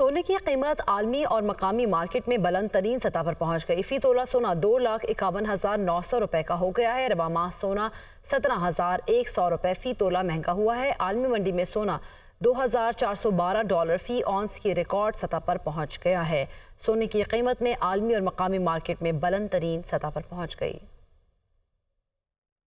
सोने की कीमत आलमी और मकामी मार्केट में बुलंद तरीन सतह पर पहुंच गई फी तोला सोना दो लाख इक्यावन हज़ार नौ सौ रुपये का हो गया है रबामा सोना सत्रह हज़ार एक सौ रुपये फ़ी तोला महंगा हुआ है आलमी मंडी में सोना दो हज़ार चार सौ बारह डॉलर फ़ी ऑन्स की रिकॉर्ड सतह पर पहुंच गया है सोने की कीमत में आलमी और मकामी मार्केट में बुलंद तरीन सतह पर पहुंच गई